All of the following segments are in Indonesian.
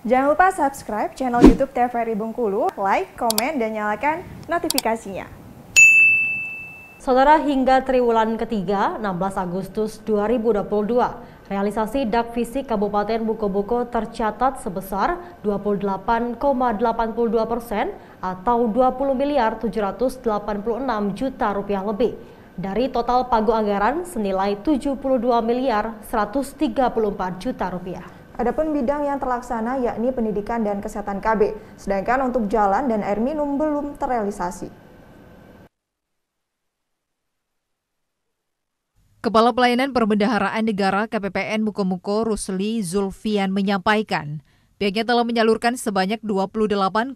Jangan lupa subscribe channel YouTube TVRI Bengkulu, like, komen, dan nyalakan notifikasinya. Saudara hingga triwulan ketiga 16 Agustus 2022, realisasi dak fisik Kabupaten Buko-Buko tercatat sebesar 28,82 persen atau 20 miliar 786 juta rupiah lebih dari total pagu anggaran senilai 72 miliar 134 juta rupiah. Adapun bidang yang terlaksana yakni pendidikan dan kesehatan KB, sedangkan untuk jalan dan air minum belum terrealisasi. Kepala Pelayanan Perbendaharaan Negara KPPN Mukomuko Rusli Zulfian menyampaikan, pihaknya telah menyalurkan sebanyak 28,82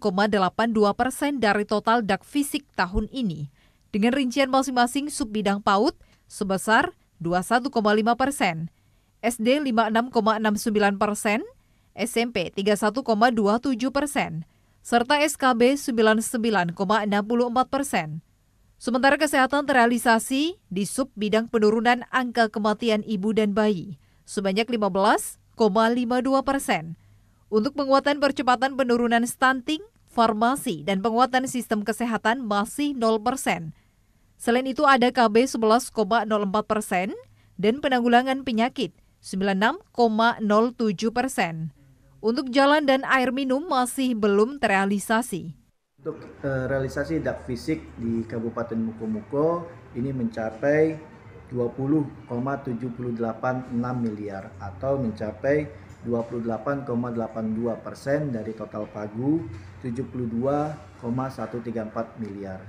persen dari total dak fisik tahun ini, dengan rincian masing-masing sub bidang PAUD sebesar 21,5 persen, SD 56,69 persen, SMP 31,27 persen, serta SKB 99,64 persen. Sementara kesehatan terrealisasi di sub bidang penurunan angka kematian ibu dan bayi sebanyak 15,52 persen. Untuk penguatan percepatan penurunan stunting, farmasi, dan penguatan sistem kesehatan masih 0 persen. Selain itu ada KB 11,04 persen dan penanggulangan penyakit 96,07 persen. Untuk jalan dan air minum masih belum terrealisasi. Untuk eh, realisasi dak fisik di Kabupaten Mukomuko ini mencapai 20,786 miliar atau mencapai 28,82 persen dari total pagu 72,134 miliar.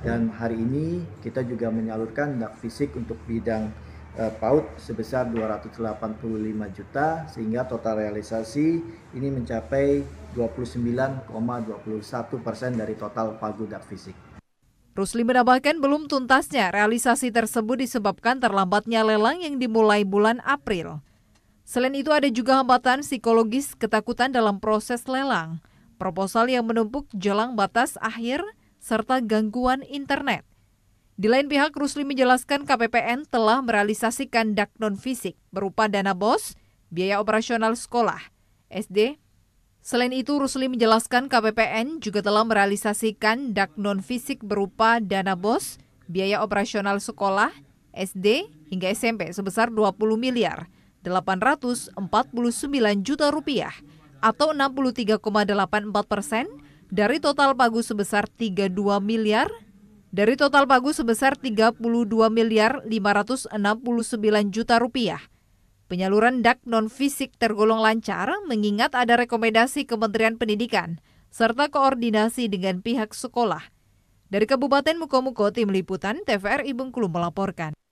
Dan hari ini kita juga menyalurkan dak fisik untuk bidang uh, PAUD sebesar 285 juta sehingga total realisasi ini mencapai 29,21 persen dari total pagoda fisik. Rusli menambahkan belum tuntasnya realisasi tersebut disebabkan terlambatnya lelang yang dimulai bulan April. Selain itu ada juga hambatan psikologis ketakutan dalam proses lelang, proposal yang menumpuk jelang batas akhir, serta gangguan internet. Di lain pihak, Rusli menjelaskan KPPN telah merealisasikan dak non fisik berupa dana bos, biaya operasional sekolah, SD. Selain itu, Rusli menjelaskan KPPN juga telah merealisasikan dak non fisik berupa dana bos, biaya operasional sekolah, SD hingga SMP sebesar 20 miliar 849 juta rupiah atau 63,84 persen dari total pagu sebesar 32 miliar dari total pagu sebesar 32 miliar 569 juta rupiah, penyaluran dak non-fisik tergolong lancar mengingat ada rekomendasi Kementerian Pendidikan serta koordinasi dengan pihak sekolah. Dari Kabupaten Mukomuko, Tim Liputan TVRI Bengkulu melaporkan.